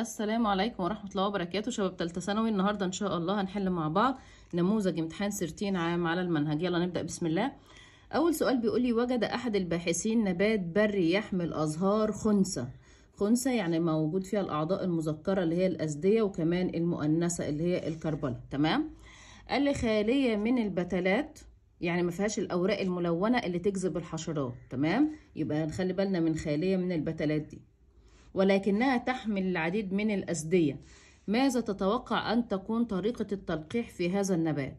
السلام عليكم ورحمة الله وبركاته شباب تالتة ثانوي النهاردة إن شاء الله هنحل مع بعض نموذج امتحان سيرتين عام على المنهج يلا نبدأ بسم الله أول سؤال بيقول لي وجد أحد الباحثين نبات بري يحمل أزهار خنثى خنثى يعني موجود فيها الأعضاء المذكرة اللي هي الأزدية وكمان المؤنثة اللي هي الكربلة تمام قال لي خالية من البتلات يعني ما فيهاش الاوراق الملونه اللي تجذب الحشرات تمام يبقى نخلي بالنا من خاليه من البتلات دي ولكنها تحمل العديد من الأسدية ماذا تتوقع أن تكون طريقة التلقيح في هذا النبات؟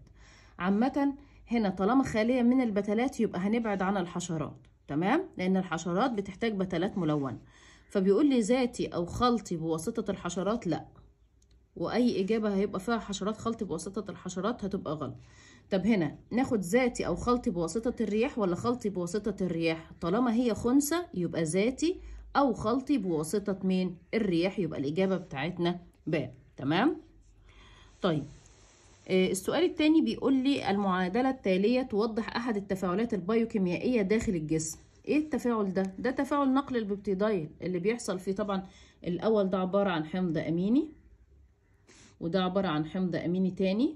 عامة هنا طالما خالية من البتلات يبقى هنبعد عن الحشرات تمام؟ لأن الحشرات بتحتاج بتلات ملونة فبيقول لي ذاتي أو خلطي بواسطة الحشرات لأ واي اجابه هيبقى فيها حشرات خلطي بواسطه الحشرات هتبقى غلط طب هنا ناخد ذاتي او خلطي بواسطه الرياح ولا خلطي بواسطه الرياح طالما هي خنثى يبقى ذاتي او خلطي بواسطه مين الرياح يبقى الاجابه بتاعتنا ب تمام طيب آه، السؤال الثاني بيقول لي المعادله التاليه توضح احد التفاعلات البيوكيميائيه داخل الجسم ايه التفاعل ده ده تفاعل نقل البيبتيدايل اللي بيحصل فيه طبعا الاول ده عباره عن حمض اميني وده عباره عن حمض اميني تاني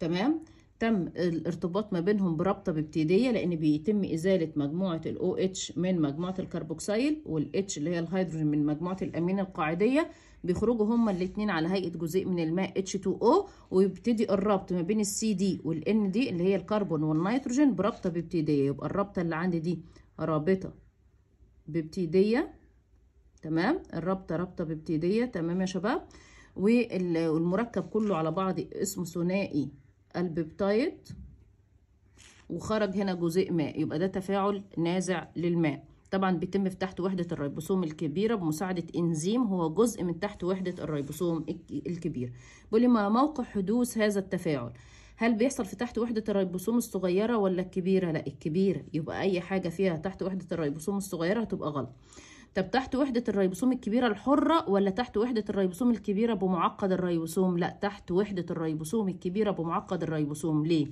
تمام تم الارتباط ما بينهم برابطة بابتدية لأن بيتم إزالة مجموعة ال OH من مجموعة الكربوكسيل وال H اللي هي الهيدروجين من مجموعة الأمين القاعدية بيخرجوا هما الاتنين على هيئة جزيء من الماء H2O ويبتدي الربط ما بين الـ CD والـ ND اللي هي الكربون والنيتروجين برابطة بابتدية يبقى الرابطة اللي عندي دي رابطة بابتدية تمام الرابطة رابطة بابتدية تمام يا شباب والمركب كله على بعض اسمه ثنائي البيبتايد وخرج هنا جزيء ماء يبقى ده تفاعل نازع للماء طبعا بيتم في تحت وحدة الريبوسوم الكبيرة بمساعدة إنزيم هو جزء من تحت وحدة الريبوسوم الكبير بقولي ما موقع حدوث هذا التفاعل هل بيحصل في تحت وحدة الريبوسوم الصغيرة ولا الكبيرة لا الكبيرة يبقى أي حاجة فيها تحت وحدة الريبوسوم الصغيرة هتبقى غلط طب تحت وحدة الريبوسوم الكبيرة الحرة ولا تحت وحدة الريبوسوم الكبيرة بمعقد الريبوسوم لا تحت وحدة الريبوسوم الكبيرة بمعقد الريبوسوم ليه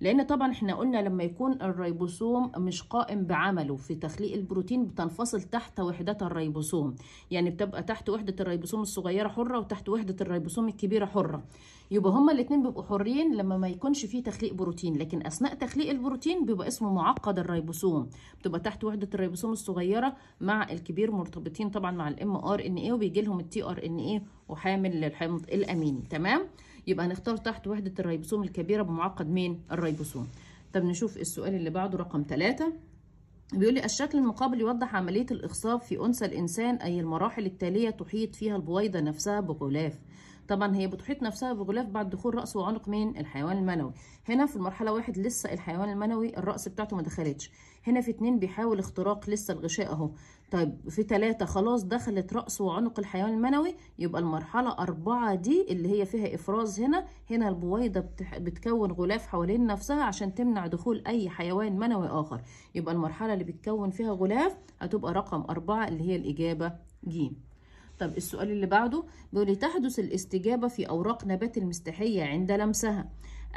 لأن طبعا احنا قلنا لما يكون الريبوسوم مش قائم بعمله في تخليق البروتين بتنفصل تحت وحدتها الريبوسوم يعني بتبقى تحت وحدة الريبوسوم الصغيرة حرة وتحت وحدة الريبوسوم الكبيرة حرة يبقى هما الاتنين بيبقوا حرين لما ما يكونش فيه تخليق بروتين لكن أثناء تخليق البروتين بيبقى اسمه معقد الريبوسوم بتبقى تحت وحدة الريبوسوم الصغيرة مع الكبيرة كبير مرتبطين طبعا مع الام ار ان اي وبيجي لهم التي ار ان اي وحامل للحمض الاميني تمام يبقى هنختار تحت وحده الريبوسوم الكبيره بمعقد مين الريبوسوم طب نشوف السؤال اللي بعده رقم 3 بيقول لي الشكل المقابل يوضح عمليه الاخصاب في انثى الانسان اي المراحل التاليه تحيط فيها البويضه نفسها بغلاف طبعا هي بتحيط نفسها بغلاف بعد دخول راس وعنق مين الحيوان المنوي هنا في المرحله واحد لسه الحيوان المنوي الراس بتاعته ما دخلتش هنا في اتنين بيحاول اختراق لسه الغشاء اهو طيب في ثلاثة خلاص دخلت رأس وعنق الحيوان المنوي يبقى المرحلة أربعة دي اللي هي فيها إفراز هنا هنا البويضة بتح... بتكون غلاف حوالين نفسها عشان تمنع دخول أي حيوان منوي آخر يبقى المرحلة اللي بتكون فيها غلاف هتبقى رقم أربعة اللي هي الإجابة ج طب السؤال اللي بعده بيقول تحدث الاستجابة في أوراق نبات المستحية عند لمسها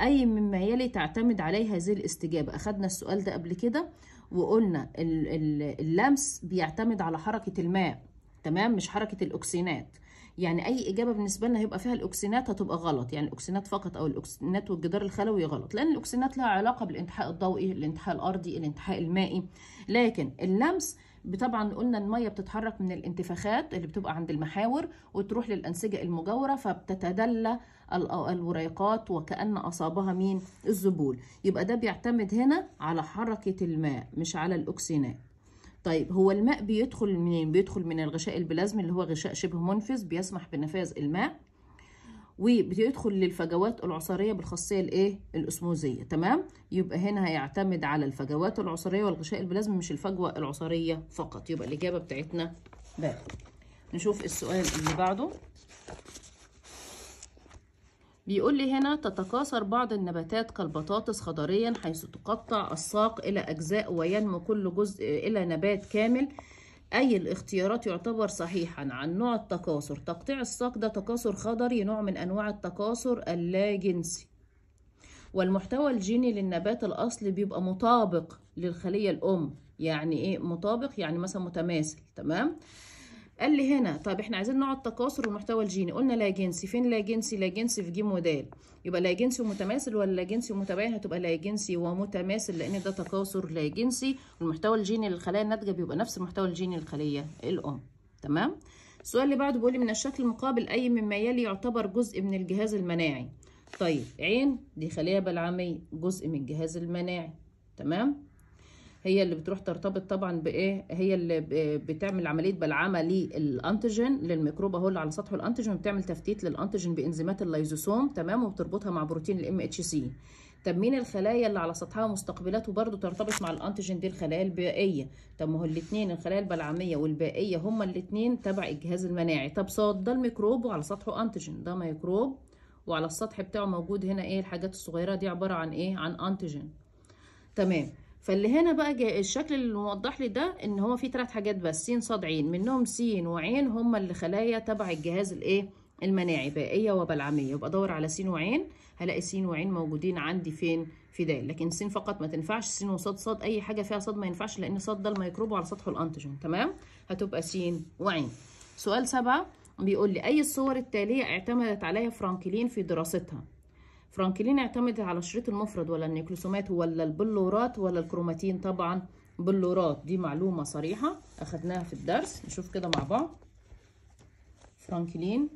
أي مما يلي تعتمد عليه هذه الاستجابة أخدنا السؤال ده قبل كده وقلنا اللمس بيعتمد على حركه الماء تمام مش حركه الاكسينات يعني اي اجابه بالنسبه لنا هيبقى فيها الاكسينات هتبقى غلط يعني الاكسينات فقط او الاكسينات والجدار الخلوي غلط لان الاكسينات لها علاقه بالانتحاء الضوئي الانتحاء الارضي الانتحاء المائي لكن اللمس طبعا قلنا الميه بتتحرك من الانتفاخات اللي بتبقى عند المحاور وتروح للانسجه المجاوره فبتتدلى الوريقات وكان اصابها مين الذبول يبقى ده بيعتمد هنا على حركه الماء مش على الاكسينات طيب هو الماء بيدخل منين بيدخل من الغشاء البلازمي اللي هو غشاء شبه منفذ بيسمح بنفاذ الماء وبيدخل للفجوات العصاريه بالخاصيه الايه الاسموزيه تمام يبقى هنا هيعتمد على الفجوات العصاريه والغشاء البلازمي مش الفجوه العصاريه فقط يبقى الاجابه بتاعتنا ب نشوف السؤال اللي بعده بيقول لي هنا تتكاثر بعض النباتات كالبطاطس خضريا حيث تقطع الساق إلى أجزاء وينمو كل جزء إلى نبات كامل أي الاختيارات يعتبر صحيحا عن نوع التكاثر تقطيع الساق ده تكاثر خضري نوع من أنواع التكاثر اللاجنسي والمحتوى الجيني للنبات الأصلي بيبقى مطابق للخلية الأم يعني إيه مطابق يعني مثلا متماثل تمام قال لي هنا طب احنا عايزين نوع التكاثر والمحتوى الجيني قلنا لا جنسي فين لا جنسي لا جنسي في جيم ودال يبقى لا جنسي ومتماثل ولا لا جنسي ومتباين هتبقى لا جنسي ومتماثل لان ده تكاثر لا جنسي والمحتوى الجيني للخلايا الناتجه بيبقى نفس المحتوى الجيني للخليه الام تمام السؤال اللي بعده بيقول لي من الشكل المقابل اي مما يلي يعتبر جزء من الجهاز المناعي طيب عين دي خليه بلعاميه جزء من الجهاز المناعي تمام هي اللي بتروح ترتبط طبعا بايه هي اللي بتعمل عمليه بلعمه للانتيجين للميكروب اهو اللي على سطح الانتيجين بتعمل تفتيت للانتيجين بانزيمات اللايزوسوم تمام وبتربطها مع بروتين الام اتش سي طب مين الخلايا اللي على سطحها مستقبلات وبرده ترتبط مع الانتيجين دي الخلايا البائيه طب ما هو الاثنين الخلايا البلعميه والبائيه هما الاثنين تبع الجهاز المناعي طب صاد ده الميكروب وعلى سطحه انتيجين ده ميكروب وعلى السطح بتاعه موجود هنا ايه الحاجات الصغيره دي عباره عن ايه عن انتيجين تمام فاللي هنا بقى جاء الشكل اللي موضح لي ده ان هو فيه ثلاث حاجات بس س ص ع منهم س وعين هما اللي خلايا تبع الجهاز الايه المناعي بائيه وبلعميه يبقى ادور على س وعين هلاقي س وعين موجودين عندي فين في د لكن س فقط ما تنفعش س وصاد صاد اي حاجه فيها صاد ما ينفعش لان صاد ده الميكروب على سطحه الانتيجين تمام هتبقى س وعين سؤال سبعة بيقول لي اي الصور التاليه اعتمدت عليها فرانكلين في دراستها فرانكلين اعتمد على الشريط المفرد ولا النيكلوسومات ولا البلورات ولا الكروماتين طبعا بلورات دي معلومة صريحة اخذناها في الدرس نشوف كده مع بعض فرانكلين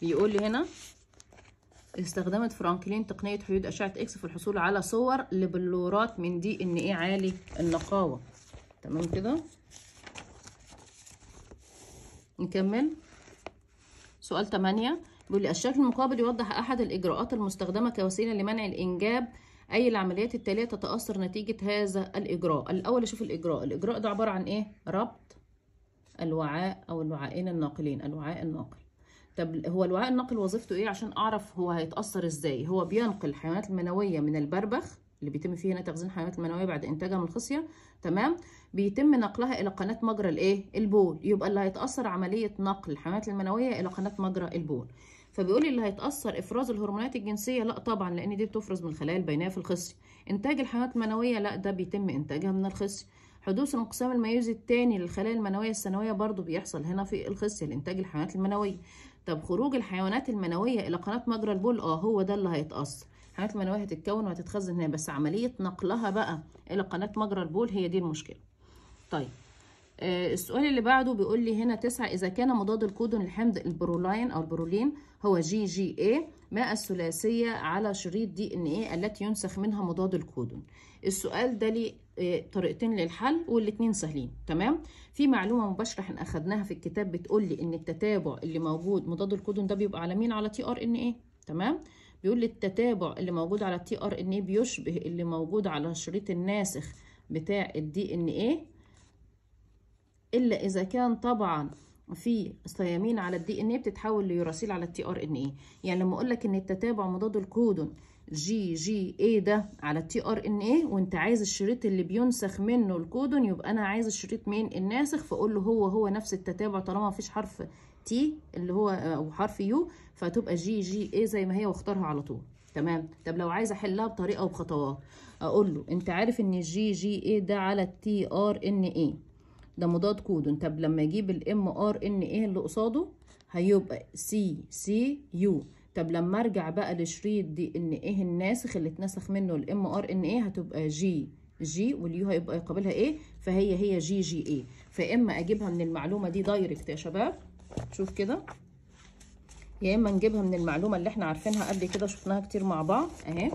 بيقول لي هنا استخدمت فرانكلين تقنية حيود أشعة إكس في الحصول على صور لبلورات من دي إن إيه عالي النقاوة تمام كده نكمل سؤال 8 بيقول لي الشكل المقابل يوضح أحد الإجراءات المستخدمة كوسيلة لمنع الإنجاب أي العمليات التالية تتأثر نتيجة هذا الإجراء الأول أشوف الإجراء الإجراء ده عبارة عن إيه؟ ربط الوعاء أو الوعاءين الناقلين الوعاء الناقل طب هو الوعاء الناقل وظيفته إيه عشان أعرف هو هيتأثر إزاي هو بينقل الحيوانات المنوية من البربخ اللي بيتم فيه هنا تخزين الحيوانات المنويه بعد انتاجها من الخصيه تمام بيتم نقلها الى قناه مجرى الايه البول يبقى اللي هيتاثر عمليه نقل الحيوانات المنويه الى قناه مجرى البول فبيقول اللي هيتاثر افراز الهرمونات الجنسيه لا طبعا لان دي بتفرز من الخلايا البينيه في الخصيه انتاج الحيوانات المنويه لا ده بيتم انتاجها من الخصيه حدوث الانقسام الميوزي الثاني للخلايا المنويه السنويه برضو بيحصل هنا في الخصيه لانتاج الحيوانات المنويه طب خروج الحيوانات المنويه الى قناه مجرى البول اه هو ده اللي هيتاثر لغايه ما هتتكون وهتتخزن هنا بس عمليه نقلها بقى الى قناه مجرى البول هي دي المشكله طيب آه السؤال اللي بعده بيقول لي هنا تسعة إذا كان مضاد الكودون الحمض البرولين أو البرولين هو جي جي اي ماء الثلاثية على شريط دي ان ايه التي ينسخ منها مضاد الكودون السؤال ده لي آه، طريقتين للحل والاتنين سهلين تمام في معلومة مباشرة احنا اخذناها في الكتاب بتقول لي ان التتابع اللي موجود مضاد الكودون ده بيبقى على مين على تي ار ان ايه تمام بيقول التتابع اللي موجود على التي ار ان ايه بيشبه اللي موجود على الشريط الناسخ بتاع الدي ان ايه الا اذا كان طبعا في صيامين على الدي ان ايه بتتحول ليوراسيل على التي ار ان ايه يعني لما اقول لك ان التتابع مضاد الكودون جي جي اي ده على التي ار ان ايه وانت عايز الشريط اللي بينسخ منه الكودون يبقى انا عايز الشريط مين الناسخ فاقول له هو هو نفس التتابع طالما مفيش حرف تي اللي هو او حرف يو فتبقى جي جي ايه زي ما هي واختارها على طول تمام طب لو عايزه احلها بطريقه وبخطوات اقول له انت عارف ان الجي جي ايه ده على التي ار ان ايه ده مضاد كودون طب لما اجيب الام ار ان ايه اللي قصاده هيبقى سي سي يو طب لما ارجع بقى لشريط دي ان ايه الناسخ اللي اتنسخ منه الام ار ان ايه هتبقى جي جي واليو هيبقى يقابلها ايه فهي هي جي جي ايه فاما اجيبها من المعلومه دي دايركت يا شباب شوف كده يا اما نجيبها من المعلومه اللي احنا عارفينها قبل كده شفناها كتير مع بعض اهي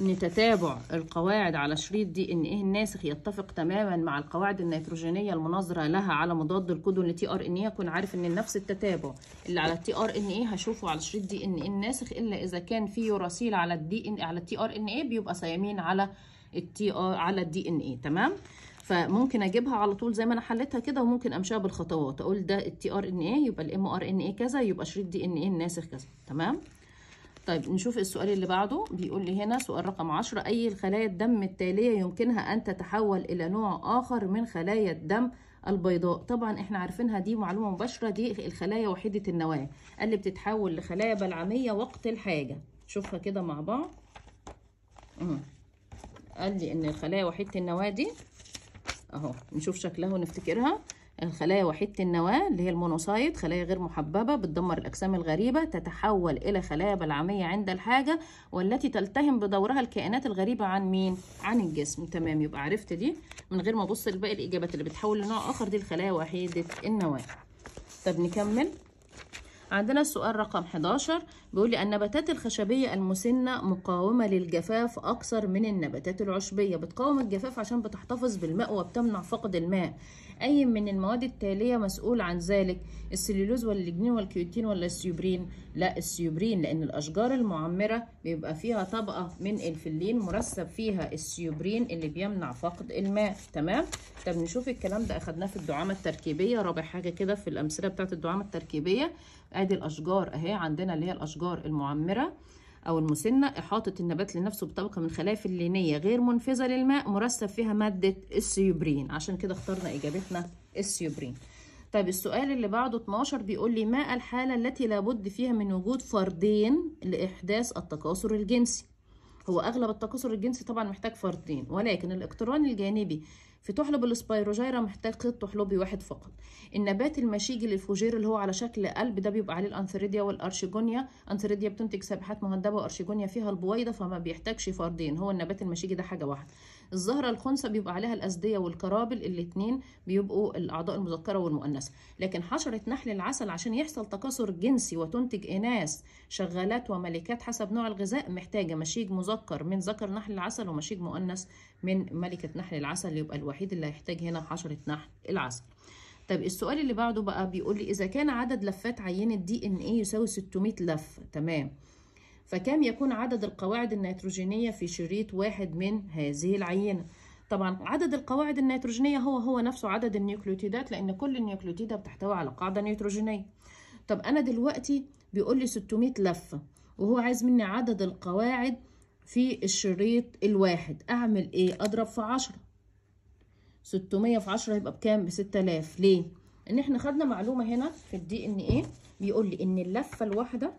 ان تتابع القواعد على شريط دي ان ايه الناسخ يتفق تماما مع القواعد النيتروجينيه المناظره لها على مضاد الكودون لتي ار ان ايه اكون عارف ان نفس التتابع اللي على التي ار ان ايه هشوفه على شريط دي ان ايه الناسخ الا اذا كان في يوراسيل على الدي ان على التي ار ان ايه بيبقى سيامين على التي ار على الدي ان ايه تمام فممكن اجيبها على طول زي ما انا حليتها كده وممكن امشيها بالخطوات اقول ده التي ار ان ايه يبقى الام ار ان ايه كذا يبقى شريط دي ان ايه الناسخ كذا تمام طيب نشوف السؤال اللي بعده بيقول لي هنا سؤال رقم 10 اي الخلايا الدم التاليه يمكنها ان تتحول الى نوع اخر من خلايا الدم البيضاء طبعا احنا عارفينها دي معلومه مباشره دي الخلايا وحيده النواه اللي بتتحول لخلايا بلعميه وقت الحاجه شوفها كده مع بعض أمم. قال لي ان الخلايا وحيده النواه دي اهو نشوف شكلها ونفتكرها الخلايا وحيدة النواة اللي هي المونوسايت خلايا غير محببة بتدمر الأجسام الغريبة تتحول إلى خلايا بلعمية عند الحاجة والتي تلتهم بدورها الكائنات الغريبة عن مين؟ عن الجسم تمام يبقى عرفت دي من غير ما أبص لباقي الإجابات اللي بتحول لنوع آخر دي الخلايا وحيدة النواة طب نكمل عندنا السؤال رقم 11 بيقول لي النباتات الخشبية المسنة مقاومة للجفاف أكثر من النباتات العشبية بتقاوم الجفاف عشان بتحتفظ بالماء وبتمنع فقد الماء أي من المواد التالية مسؤول عن ذلك السليلوز ولا الجنين ولا الكيوتين ولا السيوبرين لا السيوبرين لأن الأشجار المعمرة بيبقى فيها طبقة من الفلين مرسب فيها السيوبرين اللي بيمنع فقد الماء تمام طب نشوف الكلام ده أخدناه في الدعامة التركيبية رابع حاجة كده في الأمثلة بتاعت الدعامة التركيبية أدي الأشجار أهي عندنا اللي هي الأشجار المعمرة أو المسنة إحاطة النبات لنفسه بطبقة من خلايا فلينية غير منفذة للماء مرسب فيها مادة السيوبرين عشان كده اخترنا إجابتنا السيوبرين طيب السؤال اللي بعده 12 بيقول لي ما الحالة التي لابد فيها من وجود فردين لإحداث التكاثر الجنسي هو اغلب التكاثر الجنسي طبعا محتاج فردين ولكن الاقتران الجانبي في تحلب الاسبيروجيرا محتاج خيط تحلبي واحد فقط النبات المشيجي للفوجير اللي هو على شكل قلب ده بيبقى عليه الانثريديا والارشيجونيا انثريديا بتنتج سبحات مهدبه وارشيجونيا فيها البويضه فما بيحتاجش فردين هو النبات المشيجي ده حاجه واحده الزهره الخنثى بيبقى عليها الاسديه والكرابل الاثنين بيبقوا الاعضاء المذكره والمؤنثه لكن حشره نحل العسل عشان يحصل تكاثر جنسي وتنتج اناث شغالات وملكات حسب نوع الغذاء محتاجه مشيج مذكر من ذكر نحل العسل ومشيج مؤنث من ملكه نحل العسل يبقى الوحيد اللي هيحتاج هنا حشره نحل العسل طب السؤال اللي بعده بقى بيقول لي اذا كان عدد لفات عينه دي ان ايه يساوي 600 لفه تمام فكم يكون عدد القواعد النيتروجينية في شريط واحد من هذه العينة طبعا عدد القواعد النيتروجينية هو هو نفسه عدد النيوكليوتيدات لأن كل النيوكليوتيدة بتحتوي على قاعدة نيتروجينية طب أنا دلوقتي بيقول لي 600 لفة وهو عايز مني عدد القواعد في الشريط الواحد أعمل إيه؟ أضرب في 10 600 في 10 هيبقى بكام؟ ب 6000 ليه؟ إن إحنا خدنا معلومة هنا في الدي إن إيه بيقول لي إن اللفة الواحدة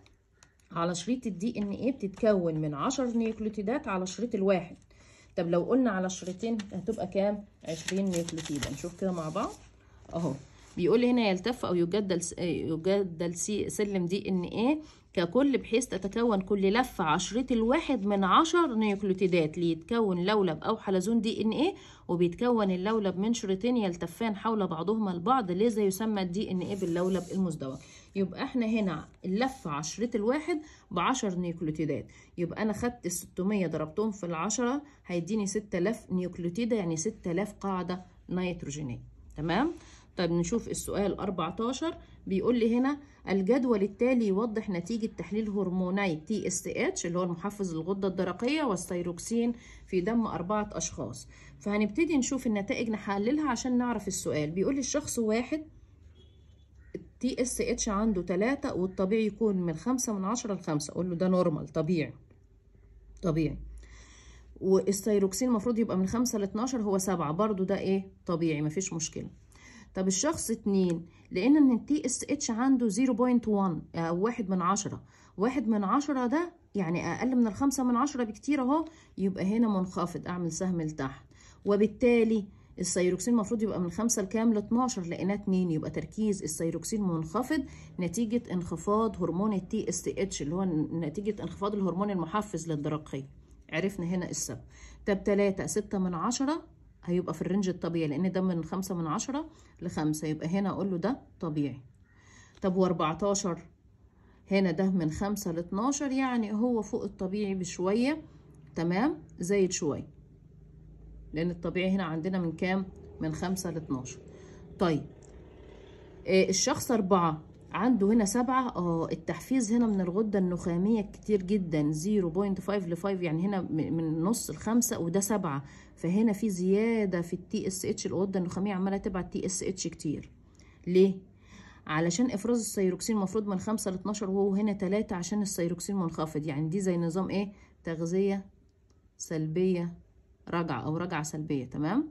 على شريط الدي ان ايه بتتكون من 10 نيوكليوتيدات على الشريط الواحد طب لو قلنا على الشريطين هتبقى كام 20 نيوكليوتيد نشوف كده مع بعض اهو بيقول هنا يلتف او يجدل يجدل سي سلم دي ان ايه ككل بحيث تتكون كل لفة على الشريط الواحد من عشر نيوكليوتيدات ليتكون لولب أو حلزون دي إن إيه وبيتكون اللولب من شريطين يلتفان حول بعضهما البعض لذا يسمى الدي إن إيه باللولب المزدوج يبقى احنا هنا اللفه عشرة الواحد بعشر نيوكليوتيدات يبقى انا خدت ال 600 ضربتهم في العشرة هيديني 6000 نيوكليوتيده يعني 6000 قاعده نيتروجينيه تمام طب نشوف السؤال 14 بيقول لي هنا الجدول التالي يوضح نتيجة تحليل هرموني تي اس اتش اللي هو المحفز للغدة الدرقية والثيروكسين في دم أربعة أشخاص فهنبتدي نشوف النتائج نحللها عشان نعرف السؤال بيقول لي الشخص واحد تي اس اتش عنده 3 والطبيعي يكون من 5 من 10 ل 5 اقول له ده نورمال طبيعي طبيعي والثيروكسين المفروض يبقى من 5 ل 12 هو 7 برضه ده ايه طبيعي مفيش مشكله طب الشخص 2 لقينا ان التي اس اتش عنده 0.1 او 1 من 10 1 من 10 ده يعني اقل من ال 5 من 10 بكتير اهو يبقى هنا منخفض اعمل سهم لتحت وبالتالي السيروكسين المفروض يبقى من 5 لكام ل 12 لقيناه 2 يبقى تركيز السيروكسين منخفض نتيجه انخفاض هرمون التي اس تي اتش اللي هو نتيجه انخفاض الهرمون المحفز للدرقيه عرفنا هنا السبب طب 3 6 من 10 هيبقى في الرينج الطبيعي لان ده من 5 من 10 ل 5 يبقى هنا اقول له ده طبيعي طب و14 هنا ده من 5 ل 12 يعني هو فوق الطبيعي بشويه تمام زايد شويه لان الطبيعي هنا عندنا من كام من 5 ل 12 طيب آه، الشخص 4 عنده هنا 7 اه التحفيز هنا من الغدة النخامية كتير جدا 0.5 ل 5 يعني هنا من نص ل 5 وده 7 فهنا في زيادة في التي اس اتش الغدة النخامية عمالة تبعت تي اس اتش كتير ليه؟ علشان افراز السيروكسين المفروض من 5 ل 12 وهو هنا 3 عشان السيروكسين منخفض يعني دي زي نظام ايه؟ تغذية سلبية رجعه او رجعه سلبيه تمام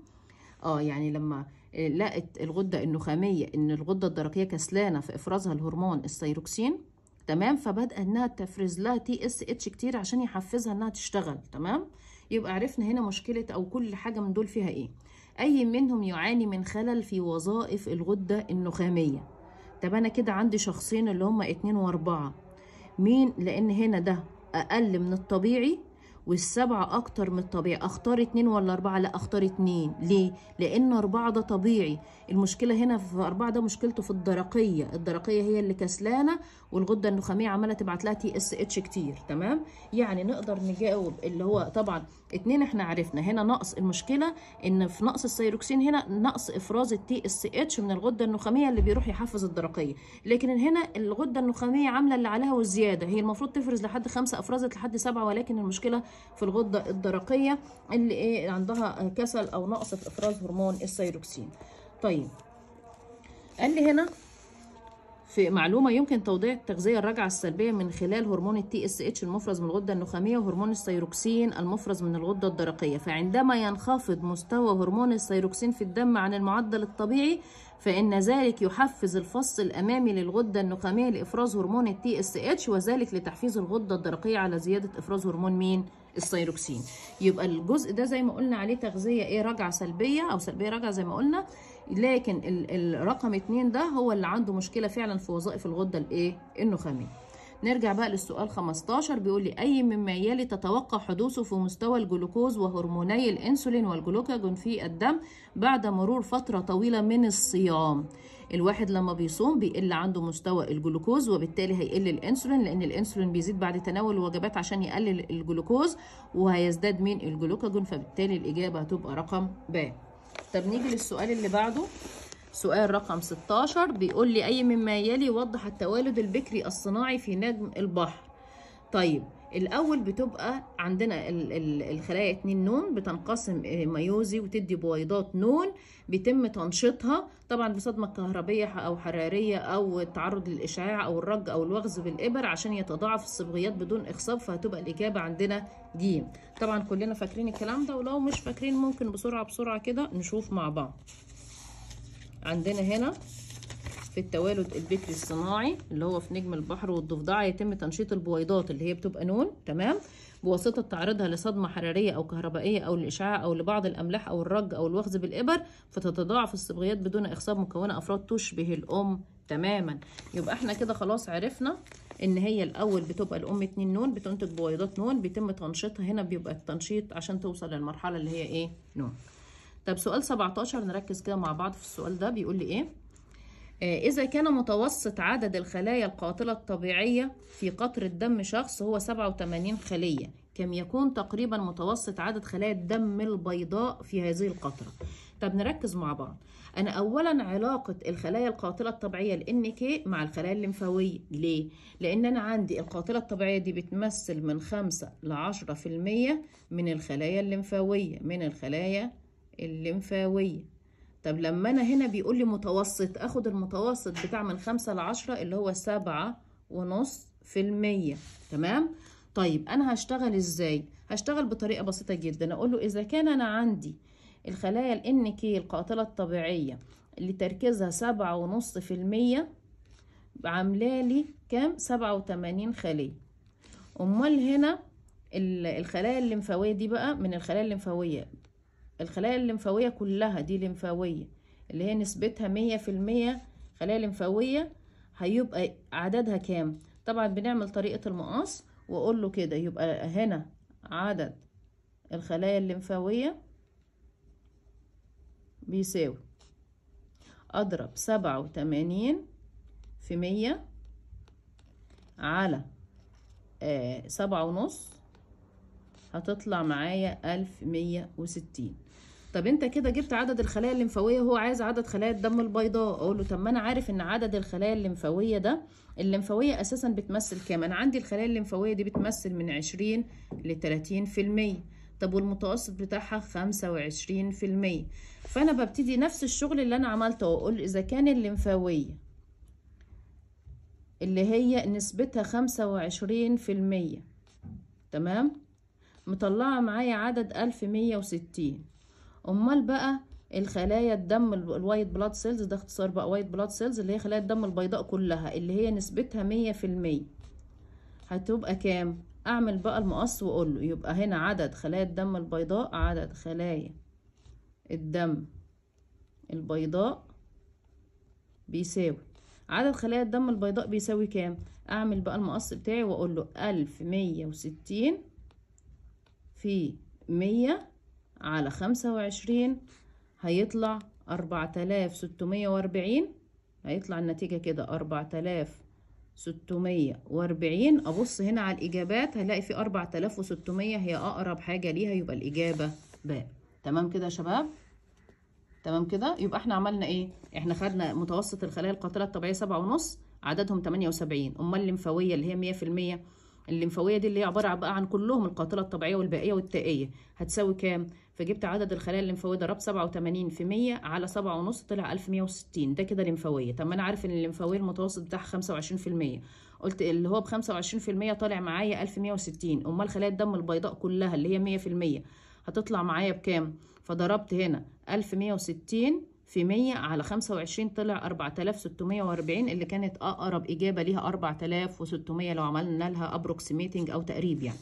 اه يعني لما لقت الغده النخاميه ان الغده الدرقيه كسلانه في افرازها الهرمون الثيروكسين تمام فبدأ انها تفرز لها تي اس اتش كتير عشان يحفزها انها تشتغل تمام يبقى عرفنا هنا مشكله او كل حاجه من دول فيها ايه اي منهم يعاني من خلل في وظائف الغده النخاميه طب انا كده عندي شخصين اللي هما اتنين واربعه مين لان هنا ده اقل من الطبيعي والسبعة أكتر من الطبيعي أختار اتنين ولا أربعة لا أختار اتنين ليه؟ لأن أربعة ده طبيعي المشكلة هنا في أربعة ده مشكلته في الدرقية الدرقية هي اللي كسلانة والغدة النخامية عمالة تبعت لها تي اس اتش كتير تمام؟ يعني نقدر نجاوب اللي هو طبعا اتنين احنا عرفنا هنا نقص المشكله ان في نقص السيروكسين هنا نقص افراز التي اس اتش من الغده النخاميه اللي بيروح يحفز الدرقيه لكن هنا الغده النخاميه عامله اللي عليها والزياده هي المفروض تفرز لحد خمسه افرزت لحد سبعه ولكن المشكله في الغده الدرقيه اللي ايه عندها كسل او نقص في افراز هرمون السيروكسين طيب قال لي هنا في معلومة يمكن توضيح التغذية الراجعة السلبية من خلال هرمون التي اس اتش المفرز من الغدة النخامية وهرمون الثيروكسين المفرز من الغدة الدرقية فعندما ينخفض مستوى هرمون الثيروكسين في الدم عن المعدل الطبيعي فإن ذلك يحفز الفص الأمامي للغدة النخامية لإفراز هرمون التي اس اتش وذلك لتحفيز الغدة الدرقية على زيادة إفراز هرمون مين؟ الثيروكسين يبقى الجزء ده زي ما قلنا عليه تغذية إيه راجعة سلبية أو سلبية راجعة زي ما قلنا لكن الرقم اتنين ده هو اللي عنده مشكله فعلا في وظائف الغده الايه النخاميه نرجع بقى للسؤال 15 بيقول لي اي مما يلي تتوقع حدوثه في مستوى الجلوكوز وهرموني الانسولين والجلوكاجون في الدم بعد مرور فتره طويله من الصيام الواحد لما بيصوم بيقل عنده مستوى الجلوكوز وبالتالي هيقل الانسولين لان الانسولين بيزيد بعد تناول الوجبات عشان يقلل الجلوكوز وهيزداد من الجلوكاجون فبالتالي الاجابه هتبقى رقم ب طب نيجي للسؤال اللي بعده سؤال رقم 16 بيقول لي أي مما يلي يوضح التوالد البكري الصناعي في نجم البحر طيب الاول بتبقى عندنا الخلايا اتنين نون بتنقسم آه، ميوزي وتدي بويضات نون بيتم تنشيطها طبعا بصدمه كهربيه او حراريه او التعرض للاشعاع او الرج او الوغز بالابر عشان يتضاعف الصبغيات بدون اخصاب فهتبقى الاجابه عندنا د طبعا كلنا فاكرين الكلام ده ولو مش فاكرين ممكن بسرعه بسرعه كده نشوف مع بعض عندنا هنا في التوالد البكري الصناعي اللي هو في نجم البحر والضفدعه يتم تنشيط البويضات اللي هي بتبقى نون تمام بواسطه تعرضها لصدمه حراريه او كهربائيه او الاشعاع او لبعض الاملاح او الرج او الوخز بالابر فتتضاعف الصبغيات بدون اخصاب مكونه افراد تشبه الام تماما يبقى احنا كده خلاص عرفنا ان هي الاول بتبقى الام اتنين نون بتنتج بويضات نون بيتم تنشيطها هنا بيبقى التنشيط عشان توصل للمرحله اللي هي ايه نون طب سؤال 17 نركز كده مع بعض في السؤال ده بيقول لي ايه آه، إذا كان متوسط عدد الخلايا القاتلة الطبيعية في قطر الدم شخص هو 87 خلية كم يكون تقريبا متوسط عدد خلايا الدم البيضاء في هذه القطرة طب نركز مع بعض أنا أولا علاقة الخلايا القاتلة الطبيعية ال NK مع الخلايا الليمفاوية ليه؟ لأن أنا عندي القاتلة الطبيعية دي بتمثل من 5 ل 10% من الخلايا الليمفاوية من الخلايا الليمفاوية طب لما انا هنا بيقول لي متوسط اخد المتوسط بتاع من خمسة لعشرة اللي هو سبعة ونص في المية تمام طيب انا هشتغل ازاي هشتغل بطريقة بسيطة جدا اقول له اذا كان انا عندي الخلايا ان كي القاتلة الطبيعية اللي تركيزها سبعة ونص في المية عاملالي كام سبعة وتمانين خلية امال هنا الخلايا الليمفاويه دي بقى من الخلايا الليمفاويه الخلايا الليمفاوية كلها دي ليمفاوية اللي هي نسبتها مية في المية خلايا ليمفاوية هيبقى عددها كام طبعا بنعمل طريقة المقاس واقول له كده يبقى هنا عدد الخلايا الليمفاوية بيساوي اضرب سبعة وتمانين في مية على آه، سبعة ونص هتطلع معايا ألف مية وستين طب انت كده جبت عدد الخلايا الليمفاويه وهو عايز عدد خلايا الدم البيضاء اقول له طب ما انا عارف ان عدد الخلايا الليمفاويه ده الليمفاويه اساسا بتمثل كام انا عندي الخلايا الليمفاويه دي بتمثل من 20 ل 30% طب والمتوسط بتاعها 25% فانا ببتدي نفس الشغل اللي انا عملته واقول اذا كان الليمفاويه اللي هي نسبتها 25% تمام مطلعه معايا عدد 1160 امال بقى الخلايا الدم الوايت بلاد سيلز ده اختصار بقى وايت بلاد سيلز اللي هي خلايا الدم البيضاء كلها اللي هي نسبتها مية في المية هتبقى كام اعمل بقى المقص واقول له يبقى هنا عدد خلايا الدم البيضاء عدد خلايا الدم البيضاء بيساوي عدد خلايا الدم البيضاء بيساوي كام اعمل بقى المقص بتاعي واقول له الف مية وستين في مية على خمسة وعشرين هيطلع أربعة آلاف ستمية وأربعين هيطلع النتيجة كده أربعة آلاف ستمية وأربعين أبص هنا على الإجابات هلاقي في أربعة آلاف وستمية هي أقرب حاجة ليها يبقى الإجابة باء تمام كده يا شباب تمام كده يبقى احنا عملنا ايه احنا خدنا متوسط الخلايا القاتله الطبيعيه سبعة ونص عددهم وسبعين امال الليمفاويه اللي هي مية في المية الليمفاويه دي اللي هي عباره بقى عن كلهم القاتله الطبيعيه والبائيه والتائيه هتساوي كام فجبت عدد الخلايا الليمفاويه ضرب 87% على 7.5 طلع 1160 ده كده ليمفاويه طب ما انا عارف ان الليمفاويه المتوسط بتاعها 25% قلت اللي هو ب 25% طالع معايا 1160 امال خلايا الدم البيضاء كلها اللي هي 100% هتطلع معايا بكام فضربت هنا 1160 في 100 على 25 طلع 4640 اللي كانت اقرب اجابه ليها 4600 لو عملنا لها ابروكسيميتنج او تقريب يعني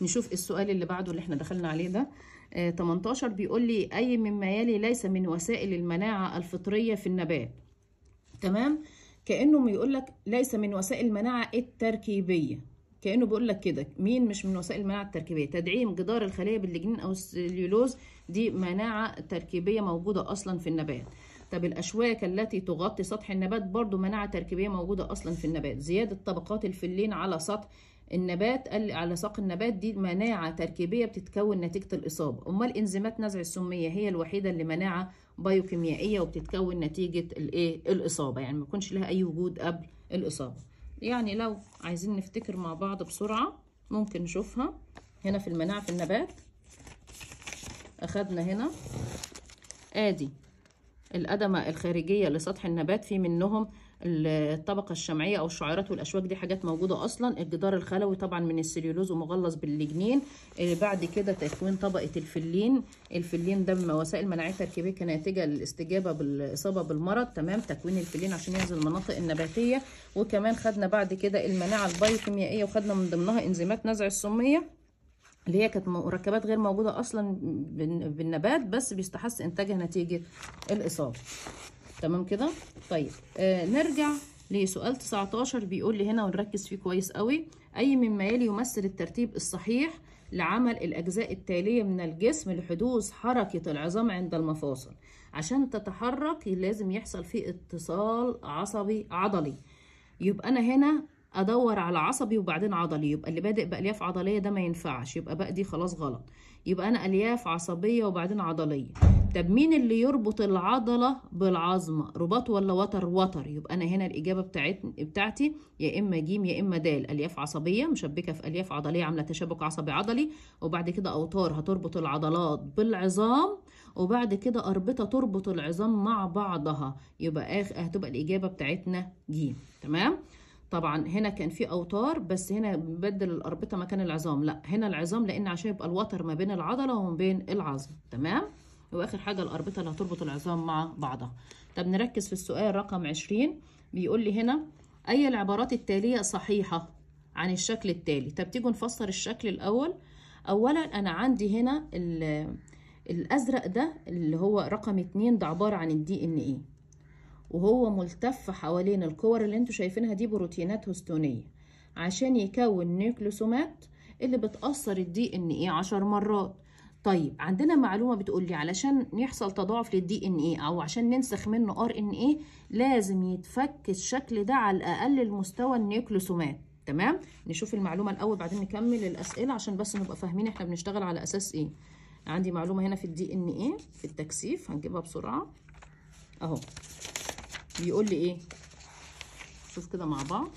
نشوف السؤال اللي بعده اللي احنا دخلنا عليه ده آه 18 بيقول لي اي مما يلي ليس من وسائل المناعه الفطريه في النبات تمام كانه بيقول لك ليس من وسائل المناعه التركيبيه كانه بيقول لك كده مين مش من وسائل المناعه التركيبيه تدعيم جدار الخليه باللجنين او السليولوز دي مناعه تركيبيه موجوده اصلا في النبات طب الاشواك التي تغطي سطح النبات برضو مناعه تركيبيه موجوده اصلا في النبات زياده طبقات الفلين على سطح النبات على ساق النبات دي مناعه تركيبيه بتتكون نتيجه الاصابه امال انزيمات نزع السميه هي الوحيده اللي مناعه بيوكيميائيه وبتتكون نتيجه الايه الاصابه يعني ما يكونش لها اي وجود قبل الاصابه يعني لو عايزين نفتكر مع بعض بسرعة ممكن نشوفها هنا في المناعة في النبات أخدنا هنا آدي الأدمة الخارجية لسطح النبات في منهم الطبقة الشمعية أو الشعيرات والأشواك دي حاجات موجودة أصلا الجدار الخلوي طبعا من السليولوز ومغلص بالجنين آه، بعد كده تكوين طبقة الفلين الفلين ده من وسائل مناعية تركيبية ناتجة للاستجابة بالإصابة بالمرض تمام تكوين الفلين عشان ينزل المناطق النباتية وكمان خدنا بعد كده المناعة البيوكيميائية وخدنا من ضمنها إنزيمات نزع السمية اللي هي كانت مركبات غير موجودة أصلا بالنبات بس بيستحس إنتاجها نتيجة الإصابة تمام كده طيب آه نرجع لسؤال 19 بيقول لي هنا ونركز فيه كويس قوي اي مما يلي يمثل الترتيب الصحيح لعمل الاجزاء التاليه من الجسم لحدوث حركه العظام عند المفاصل عشان تتحرك لازم يحصل فيه اتصال عصبي عضلي يبقى انا هنا ادور على عصبي وبعدين عضلي يبقى اللي بادئ بالياف عضليه ده ما ينفعش يبقى بقى دي خلاص غلط يبقى انا الياف عصبيه وبعدين عضليه طب مين اللي يربط العضلة بالعظمة رباط ولا وتر وتر يبقى أنا هنا الإجابة بتاعتي يا إما جيم يا إما دال ألياف عصبية مشبكة في ألياف عضلية عاملة تشابك عصبي عضلي وبعد كده أوتار هتربط العضلات بالعظام وبعد كده أربطة تربط العظام مع بعضها يبقى آخ هتبقى الإجابة بتاعتنا جيم تمام طبعا هنا كان في اوتار بس هنا بدل الاربطه مكان العظام لا هنا العظام لان عشان يبقى الوتر ما بين العضله وما بين العظم تمام واخر حاجه الاربطه اللي هتربط العظام مع بعضها طب نركز في السؤال رقم 20 بيقول لي هنا اي العبارات التاليه صحيحه عن الشكل التالي طب تيجوا نفسر الشكل الاول اولا انا عندي هنا الازرق ده اللي هو رقم 2 ده عباره عن الدي ان اي وهو ملتف حوالين الكور اللي انتوا شايفينها دي بروتينات هستونيه عشان يكون نيوكليوسومات اللي بتأثر الدي ان اي 10 مرات طيب عندنا معلومه بتقول لي علشان يحصل تضاعف للدي ان ايه او عشان ننسخ منه ار ان ايه لازم يتفك الشكل ده على الاقل لمستوى النيوكلوسومات تمام نشوف المعلومه الاول بعدين نكمل الاسئله عشان بس نبقى فاهمين احنا بنشتغل على اساس ايه عندي معلومه هنا في الدي ان ايه في التكثيف هنجيبها بسرعه اهو بيقول لي ايه شوف كده مع بعض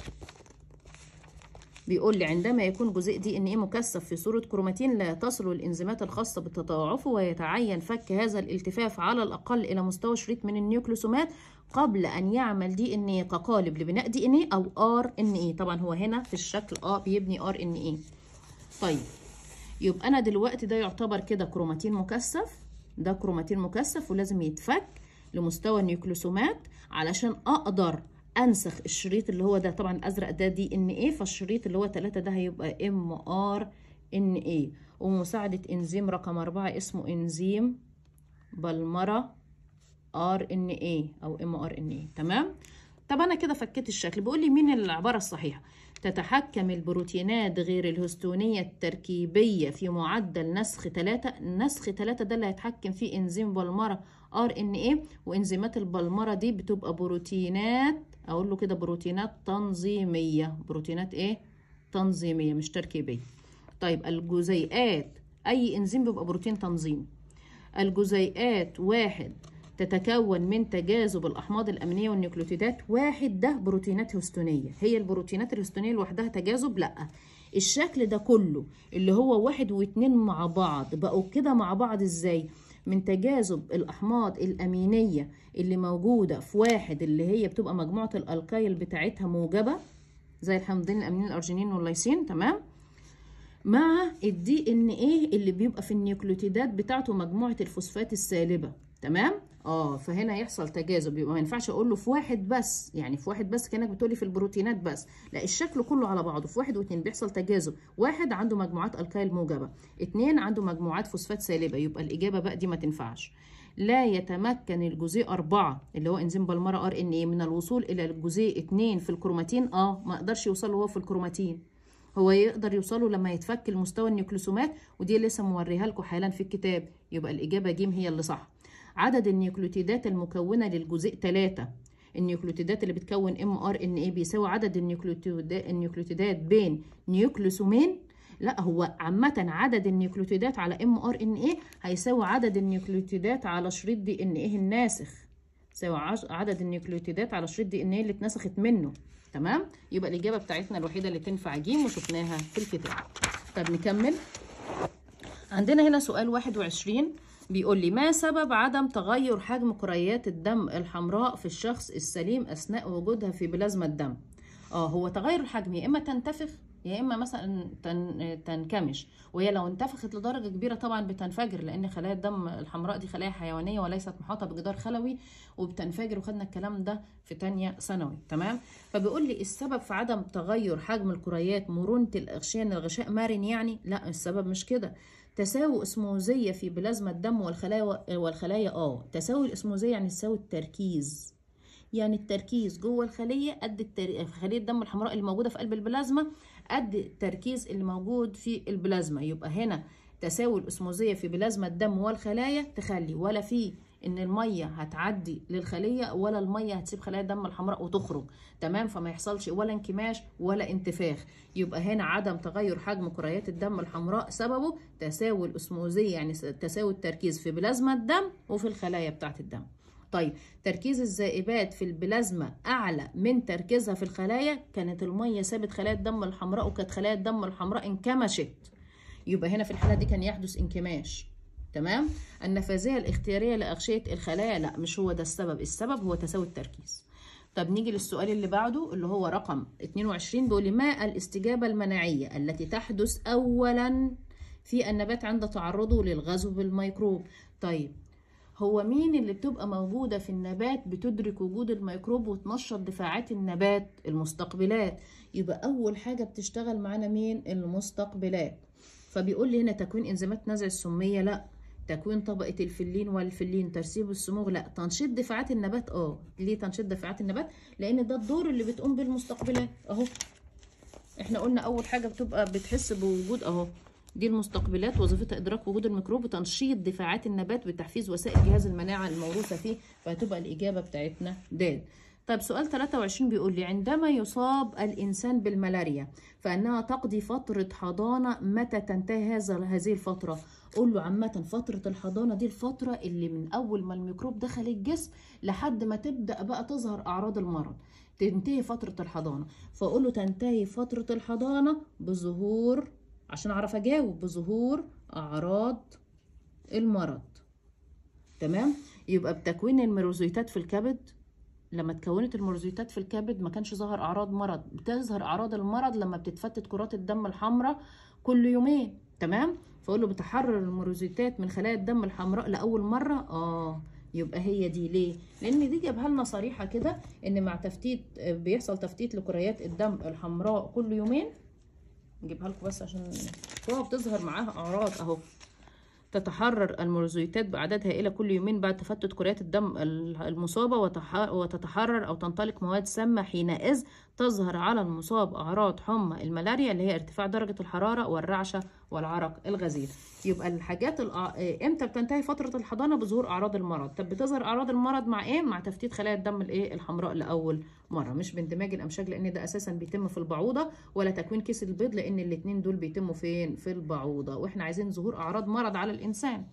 بيقول لي عندما يكون جزيء دي ان ايه مكثف في صورة كروماتين لا تصل الانزيمات الخاصة بالتضاعف ويتعين فك هذا الالتفاف على الاقل الى مستوى شريط من النيوكليوسومات قبل ان يعمل دي ان ايه كقالب لبناء دي ان ايه او ار ان ايه طبعا هو هنا في الشكل اه بيبني ار ان ايه طيب يبقى انا دلوقتي ده يعتبر كده كروماتين مكثف ده كروماتين مكثف ولازم يتفك لمستوى النيوكليوسومات علشان اقدر انسخ الشريط اللي هو ده طبعا الازرق ده دي ان ايه فالشريط اللي هو 3 ده هيبقى ام ار ان ايه ومساعده انزيم رقم 4 اسمه انزيم بالمره ار ان ايه او ام ار ان ايه تمام طب انا كده فكيت الشكل بيقول لي مين العباره الصحيحه تتحكم البروتينات غير الهستونية التركيبية في معدل نسخ 3 نسخ 3 ده اللي هيتحكم فيه انزيم بالمره ار ان ايه وانزيمات البلمرة دي بتبقى بروتينات اقول له كده بروتينات تنظيميه بروتينات ايه تنظيميه مش تركيبيه طيب الجزيئات اي انزيم بيبقى بروتين تنظيمي الجزيئات واحد تتكون من تجاذب الأحماض الأمينية والنيوكليوتيدات واحد ده بروتينات هستونية هي البروتينات الهستونية لوحدها تجاذب لأ الشكل ده كله اللي هو واحد واتنين مع بعض بقوا كده مع بعض ازاي من تجاذب الاحماض الامينيه اللي موجوده في واحد اللي هي بتبقى مجموعه الالكايل بتاعتها موجبه زي الحمضين الامينين الارجينين واللايسين تمام مع الدي ان ايه اللي بيبقى في النيوكليوتيدات بتاعته مجموعه الفوسفات السالبه تمام اه فهنا يحصل تجاذب يبقى ما ينفعش اقول له في واحد بس يعني في واحد بس كانك بتقولي في البروتينات بس لا الشكل كله على بعضه في واحد واثنين بيحصل تجاذب واحد عنده مجموعات الكايل موجبه اثنين عنده مجموعات فوسفات سالبه يبقى الاجابه بقى دي ما تنفعش لا يتمكن الجزيء أربعة اللي هو انزيم بالمرة ار ان اي من الوصول الى الجزيء اثنين في الكروماتين اه ما اقدرش يوصل هو في الكروماتين هو يقدر يوصله لما يتفك المستوى النيوكليسومات ودي لسه موريها لكم حالا في الكتاب يبقى الاجابه ج هي اللي صح عدد النيوكليوتيدات المكونة للجزيء 3 النيوكليوتيدات اللي بتكون ام ار ان اي بيساوي عدد النيوكليوتيدات بين نيوكليوسومين لا هو عامة عدد النيوكليوتيدات على ام ار ان اي هيساوي عدد النيوكليوتيدات على شريط دي ان ايه الناسخ يساوي عدد النيوكليوتيدات على شريط دي ان ايه اللي اتنسخت منه تمام يبقى الإجابة بتاعتنا الوحيدة اللي تنفع جيم وشفناها في الكتاب طب نكمل عندنا هنا سؤال 21 بيقول لي ما سبب عدم تغير حجم كريات الدم الحمراء في الشخص السليم اثناء وجودها في بلازما الدم اه هو تغير الحجم يا اما تنتفخ يا اما مثلا تن... تنكمش وهي لو انتفخت لدرجه كبيره طبعا بتنفجر لان خلايا الدم الحمراء دي خلايا حيوانيه وليست محاطه بجدار خلوي وبتنفجر وخدنا الكلام ده في تانية ثانوي تمام فبيقول لي السبب في عدم تغير حجم الكريات مرونه الاغشيه ان الغشاء مرن يعني لا السبب مش كده تساوي اسموزية في بلازما الدم والخلايا والخلايا اه تساوي الاسموزية يعني تساوي التركيز يعني التركيز جوه الخليه قد التر... خليه الدم الحمراء اللي موجوده في قلب البلازما قد التركيز اللي موجود في البلازما يبقى هنا تساوي الاسموزيه في بلازما الدم والخلايا تخلي ولا في ان الميه هتعدي للخليه ولا الميه هتسيب خلايا الدم الحمراء وتخرج تمام فما يحصلش ولا انكماش ولا انتفاخ يبقى هنا عدم تغير حجم كريات الدم الحمراء سببه تساوي الاسموزيه يعني تساوي التركيز في بلازما الدم وفي الخلايا بتاعه الدم طيب تركيز الذائبات في البلازما اعلى من تركيزها في الخلايا كانت الميه سابت خلايا الدم الحمراء وكانت خلايا الدم الحمراء انكمشت يبقى هنا في الحاله دي كان يحدث انكماش تمام النفاذيه الاختياريه لاغشيه الخلايا لا مش هو ده السبب السبب هو تساوي التركيز طب نيجي للسؤال اللي بعده اللي هو رقم 22 بيقول ما الاستجابه المناعيه التي تحدث اولا في النبات عند تعرضه للغزو بالميكروب طيب هو مين اللي بتبقى موجودة في النبات بتدرك وجود الميكروب وتنشط دفاعات النبات المستقبلات يبقى أول حاجة بتشتغل معانا مين المستقبلات فبيقول لي هنا تكوين إنزيمات نزع السمية لأ تكوين طبقة الفلين والفلين ترسيب الصموغ لا تنشيط دفاعات النبات اه ليه تنشيط دفاعات النبات لان ده الدور اللي بتقوم بالمستقبلات اهو احنا قلنا اول حاجة بتبقى بتحس بوجود اهو دي المستقبلات وظيفتها ادراك وجود الميكروب وتنشيط دفاعات النبات بتحفيز وسائل جهاز المناعه الموروثه فيه فهتبقى الاجابه بتاعتنا د طيب سؤال 23 بيقول لي عندما يصاب الإنسان بالملاريا فإنها تقضي فترة حضانة متى تنتهي هذا هذه الفترة؟ قول له عامة فترة الحضانة دي الفترة اللي من أول ما الميكروب دخل الجسم لحد ما تبدأ بقى تظهر أعراض المرض تنتهي فترة الحضانة فأقول له تنتهي فترة الحضانة بظهور عشان أعرف أجاوب بظهور أعراض المرض تمام؟ يبقى بتكوين الميروزويتات في الكبد لما تكونت الميرزويتات في الكبد ما كانش ظهر اعراض مرض بتظهر اعراض المرض لما بتتفتت كرات الدم الحمراء كل يومين تمام فاقول له بتحرر الميرزويتات من خلايا الدم الحمراء لاول مره اه يبقى هي دي ليه لان دي جابها لنا صريحه كده ان مع تفتيت بيحصل تفتيت لكريات الدم الحمراء كل يومين نجيبها لكم بس عشان هو بتظهر معاها اعراض اهو تتحرر الميروزويتات بأعداد هائلة كل يومين بعد تفتت كريات الدم المصابة وتتحرر أو تنطلق مواد سامة حينئذ تظهر على المصاب أعراض حمى الملاريا اللي هي ارتفاع درجة الحرارة والرعشة والعرق الغزير يبقى الحاجات الأ... امتى بتنتهي فترة الحضانة بظهور أعراض المرض طب بتظهر أعراض المرض مع ايه مع تفتيت خلايا الدم الايه الحمراء لأول مرة مش باندماج الأمشاج لأن ده أساسا بيتم في البعوضة ولا تكوين كيس البيض لأن الاثنين دول بيتموا فين في البعوضة وإحنا عايزين ظهور أعراض مرض على الإنسان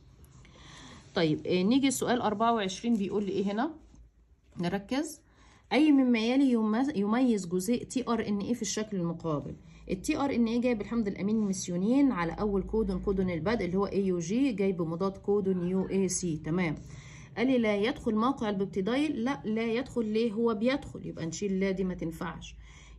طيب آه، نيجي السؤال 24 بيقول لي ايه هنا نركز أي مما يلي يميز جزيء تي ار ان اي في الشكل المقابل التي ار ان اي جايب الحمض الامين ميثيونين على اول كودون كودون البدء اللي هو اي يو جي جايب مضاد كودون يو اي سي تمام قال لي لا يدخل موقع البيبتيدايل لا لا يدخل ليه هو بيدخل يبقى نشيل لا دي ما تنفعش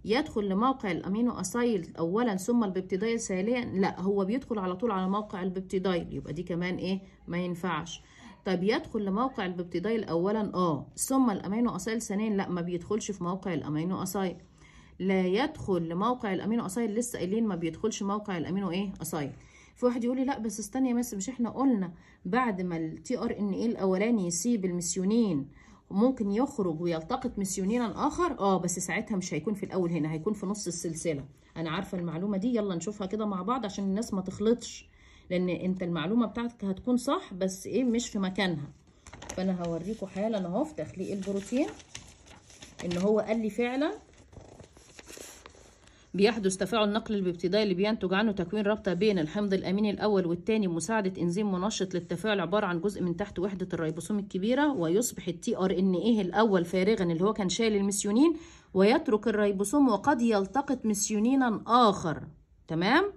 يدخل لموقع الامينو اسايل اولا ثم البيبتيدايل ثانيا لا هو بيدخل على طول على موقع البيبتيدايل يبقى دي كمان ايه ما ينفعش طيب يدخل لموقع البيبتيدايل اولا اه ثم الامينو اسايل ثانيا لا ما بيدخلش في موقع الامينو اسايل لا يدخل لموقع الامينو اسايل لسه قايلين ما بيدخلش موقع الامينو ايه اسايل في واحد يقول لي لا بس استني يا مس مش احنا قلنا بعد ما التي ار ان ايه الاولاني يسيب المسيونين ممكن يخرج ويلتقط مسيونين اخر اه بس ساعتها مش هيكون في الاول هنا هيكون في نص السلسله انا عارفه المعلومه دي يلا نشوفها كده مع بعض عشان الناس ما تخلطش لان انت المعلومه بتاعتك هتكون صح بس ايه مش في مكانها فانا هوريكم حالا اهو في تخليق البروتين ان هو قال لي فعلا بيحدث تفاعل نقل الابتدائي اللي بينتج عنه تكوين رابطه بين الحمض الاميني الاول والثاني بمساعده انزيم منشط للتفاعل عباره عن جزء من تحت وحده الريبوسوم الكبيره ويصبح التي ار ان ايه الاول فارغا اللي هو كان شايل المسيونين ويترك الريبوسوم وقد يلتقط مسيونينا اخر تمام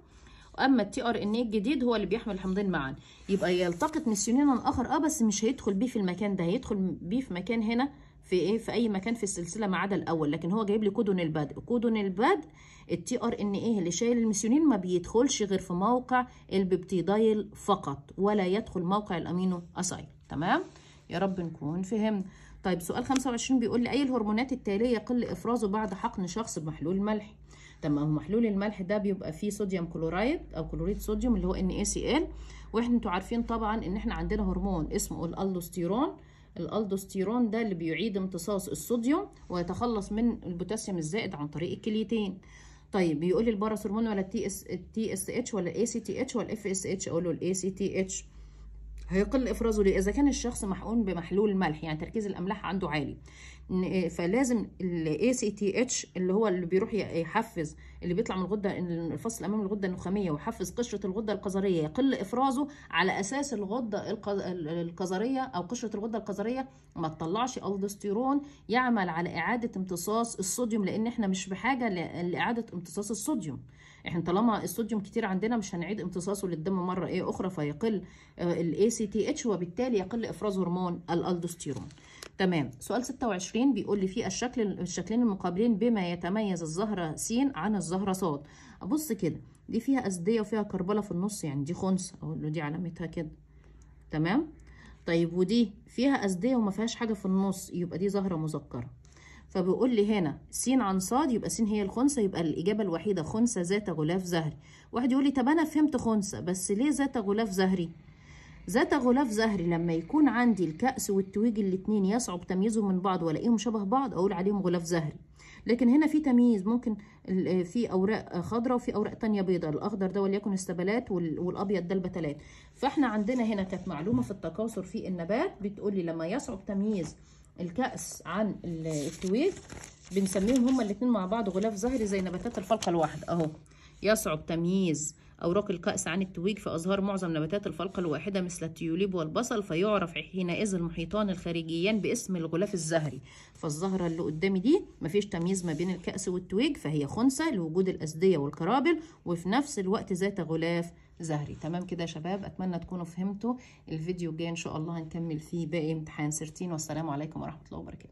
اما التي ار ان اي الجديد هو اللي بيحمل الحمضين معا يبقى يلتقط ميثيونينا اخر اه بس مش هيدخل بيه في المكان ده هيدخل بيه في مكان هنا في ايه في اي مكان في السلسله ما عدا الاول لكن هو جايب لي كودون البدء كودون البدء التي ار ان ايه اللي شايل الميثيونين ما بيدخلش غير في موقع الببتيدايل فقط ولا يدخل موقع الامينو اسايل تمام يا رب نكون فهمنا طيب سؤال 25 بيقول لي اي الهرمونات التاليه يقل افرازه بعد حقن شخص بمحلول ملحي طب ما هو محلول الملح ده بيبقى فيه صوديوم كلورايد او كلوريد صوديوم اللي هو NaCl واحنا انتوا عارفين طبعا ان احنا عندنا هرمون اسمه الالدوستيرون الالدوستيرون ده اللي بيعيد امتصاص الصوديوم ويتخلص من البوتاسيوم الزائد عن طريق الكليتين طيب بيقول لي الباراثرمون ولا التي اس تي اس اتش ولا الاي سي تي اتش ولا اف اس اتش اقول له الاي سي تي اتش هيقل افرازه ليه اذا كان الشخص محقون بمحلول ملح يعني تركيز الاملاح عنده عالي إيه، فلازم الاي سي تي اتش اللي هو اللي بيروح يحفز اللي بيطلع من الغده الفص الامامي الغده النخاميه ويحفز قشره الغده القذريه يقل افرازه على اساس الغده القذريه او قشره الغده القذريه ما تطلعش الدوستيرون يعمل على اعاده امتصاص الصوديوم لان احنا مش بحاجه لاعاده امتصاص الصوديوم احنا طالما الصوديوم كتير عندنا مش هنعيد امتصاصه للدم مره ايه اخرى فيقل الاي سي تي اتش وبالتالي يقل افراز هرمون الالدوستيرون تمام سؤال 26 بيقول لي في الشكل الشكلين المقابلين بما يتميز الزهره س عن الزهره ص ابص كده دي فيها اسديه وفيها كربلة في النص يعني دي خنس أقول له دي علامتها كده تمام طيب ودي فيها اسديه وما فيهاش حاجة في النص يبقى دي زهرة مذكرة فبيقول لي هنا س عن ص يبقى س هي الخنثى يبقى الاجابه الوحيده خنثى ذات غلاف زهري واحد يقول لي طب انا فهمت خنثى بس ليه ذات غلاف زهري ذات غلاف زهري لما يكون عندي الكأس والتويج الاتنين يصعب تمييزهم من بعض والاقيهم شبه بعض اقول عليهم غلاف زهري لكن هنا في تمييز ممكن آه، في اوراق خضراء وفي اوراق تانية بيضاء الاخضر ده وليكن استبلات والابيض ده البتلات فاحنا عندنا هنا كانت معلومه في التكاثر في النبات بتقول لي لما يصعب تمييز الكأس عن الكويت بنسميهم هما الاتنين مع بعض غلاف زهري زي نباتات الفلقة الواحدة اهو يصعب تمييز أوراق الكأس عن التويج في أزهار معظم نباتات الفلقة الواحدة مثل التيوليب والبصل فيعرف حينئذ المحيطان الخارجيان باسم الغلاف الزهري فالزهرة اللي قدامي دي مفيش تمييز ما بين الكأس والتويج فهي خنثى لوجود الأسدية والكرابل وفي نفس الوقت ذات غلاف زهري تمام كده يا شباب اتمنى تكونوا فهمتوا الفيديو الجاي ان شاء الله هنكمل فيه باقي امتحان سيرتين والسلام عليكم ورحمه الله وبركاته